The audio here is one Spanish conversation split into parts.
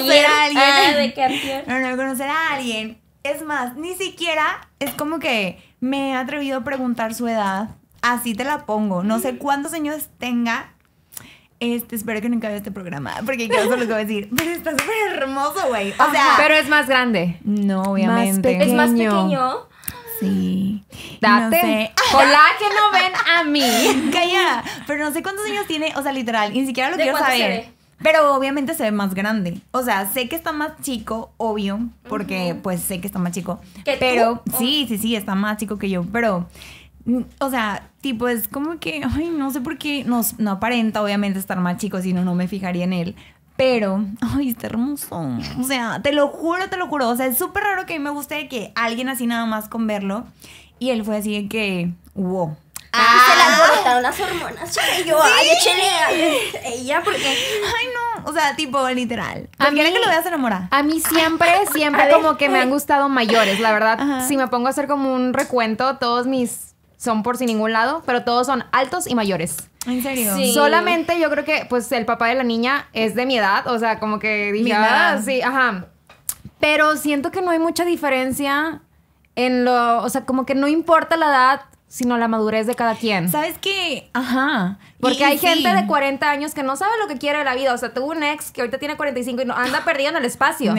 conocer a alguien. Ah, no, conocer a alguien. Es más, ni siquiera es como que me he atrevido a preguntar su edad. Así te la pongo. No sé mm. cuántos años tenga, este, espero que nunca vea este programa, porque quiero solo voy a decir, pero está súper hermoso, güey. O sea, pero es más grande. No, obviamente. es más pequeño. Sí. Date. No sé. no ven a mí. Calla. Pero no sé cuántos años tiene, o sea, literal, ni siquiera lo quiero saber. Pero obviamente se ve más grande. O sea, sé que está más chico, obvio, porque pues sé que está más chico. Pero sí, sí, sí, está más chico que yo, pero... O sea, tipo, es como que, ay, no sé por qué, no, no aparenta obviamente estar más chico, si no, no me fijaría en él. Pero, ay, está hermoso. O sea, te lo juro, te lo juro. O sea, es súper raro que a mí me guste que alguien así nada más con verlo. Y él fue así de que, wow. Ah, las hormonas. yo, ay, ella porque. Ay, no. O sea, tipo, literal. A mí, que lo veas enamorada. A mí siempre, siempre como que me han gustado mayores. La verdad, si me pongo a hacer como un recuento, todos mis son por sin ningún lado, pero todos son altos y mayores. ¿En serio? Solamente yo creo que, pues, el papá de la niña es de mi edad. O sea, como que dije, ah, sí, ajá. Pero siento que no hay mucha diferencia en lo, o sea, como que no importa la edad, sino la madurez de cada quien. ¿Sabes qué? Ajá. Porque hay gente de 40 años que no sabe lo que quiere la vida. O sea, tuve un ex que ahorita tiene 45 y no, anda perdido en el espacio.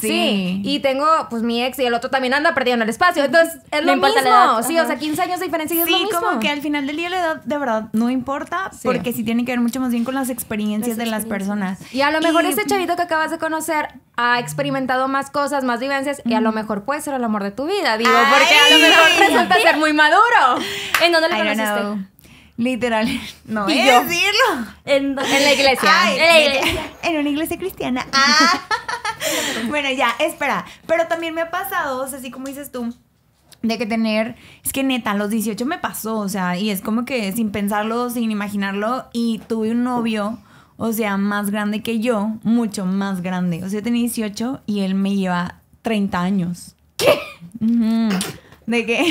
sí. Y tengo, pues, mi ex y el otro también anda perdido en el espacio. Entonces, es lo mismo. sí, o sea, 15 años de diferencia y es lo mismo. Sí, como que al final del día la edad, de verdad, no importa. Porque sí tiene que ver mucho más bien con las experiencias, de las personas. Y a lo mejor este ese chavito que acabas de conocer ha experimentado más cosas, más vivencias y a lo mejor puede ser el amor de tu vida, digo, porque a lo mejor resulta ser muy maduro. ¿En dónde lo conociste? Literal. No, ¿Y decirlo. En, la iglesia. en, una iglesia cristiana. Ah. bueno, ya, espera. Pero también me ha pasado, o sea, así como dices tú, de que tener. Es que neta, a los 18 me pasó, o sea, y es como que sin pensarlo, sin imaginarlo, y tuve un novio o sea, más grande que yo, mucho más grande. O sea, yo tenía 18 y él me lleva 30 años. ¿Qué? ¿De qué?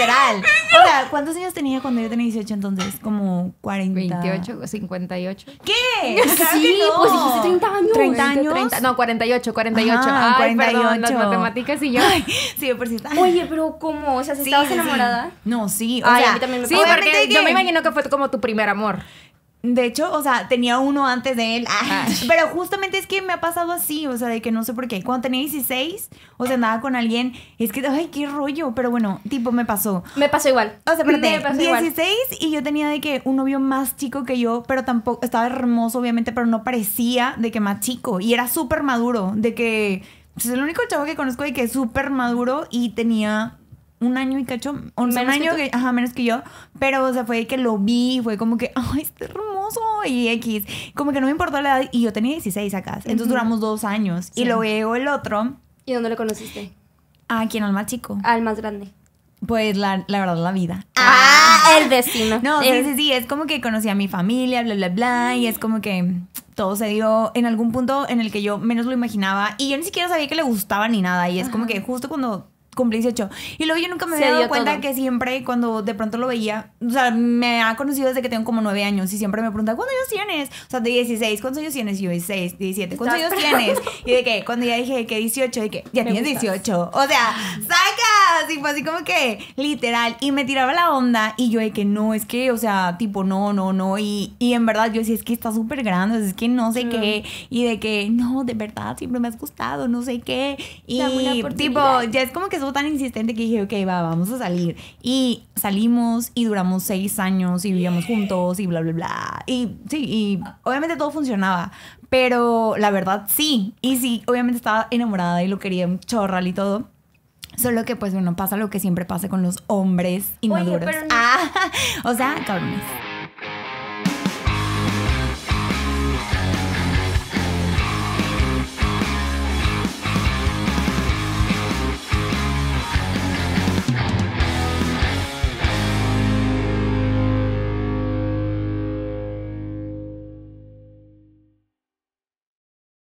Literal. O sea, ¿cuántos años tenía cuando yo tenía 18 entonces? Como 40. 28, 58. ¿Qué? Claro sí, pues dijiste 30 años. 30 años. no, 48, 48. Ay, 48. perdón, las matemáticas y yo. sí, por si Oye, pero ¿cómo? O sea, si estabas enamorada? No, sí. O sea, a mí también me Sí, que... yo me imagino que fue como tu primer amor. De hecho, o sea, tenía uno antes de él. Ah. Pero justamente es que me ha pasado así, o sea, de que no sé por qué. Cuando tenía 16, o sea, andaba con alguien, es que, ay, qué rollo. Pero bueno, tipo, me pasó. Me pasó igual. O sea, pero me 16 y yo tenía de que un novio más chico que yo, pero tampoco, estaba hermoso, obviamente, pero no parecía de que más chico. Y era súper maduro, de que, es pues, el único chavo que conozco de que es súper maduro y tenía un año y cacho, un año, que, ajá, menos que yo, pero, o sea, fue de que lo vi, fue como que, ay, este y X. Como que no me importó la edad. Y yo tenía 16 acá. Entonces duramos dos años. Y luego el otro. ¿Y dónde lo conociste? ¿A quién? ¿Al más chico? Al más grande. Pues la, verdad, la vida. Ah, ah, el destino. No, sí, sí, sí. Es como que conocí a mi familia, bla, bla, bla. Y es como que todo se dio en algún punto en el que yo menos lo imaginaba. Y yo ni siquiera sabía que le gustaba ni nada. Y es como que justo cuando cumplí 18. Y luego yo nunca me había dado cuenta que siempre cuando de pronto lo veía, o sea, me ha conocido desde que tengo como 9 años y siempre me pregunta, ¿cuántos años tienes? O sea, de 16, ¿cuántos años tienes? Y yo 6, 17, ¿cuántos años tienes? Y de que cuando ya dije que 18, Y que ya tienes 18. O sea, ¿sabes? así fue así como que, literal, y me tiraba la onda y yo de que no, es que, o sea, tipo, no, no, no, y, y en verdad yo decía, es que está súper grande, es que no sé qué, y de que, no, de verdad, siempre me has gustado, no sé qué, y tipo, ya es como que estuvo tan insistente que dije, ok, va, vamos a salir, y salimos y duramos seis años y vivíamos juntos y bla, bla, bla, y sí, y obviamente todo funcionaba, pero la verdad sí, y sí, obviamente estaba enamorada y lo quería un chorral y todo. Solo que pues bueno pasa lo que siempre pasa con los hombres inmaduros. Ah, o sea, cabrones.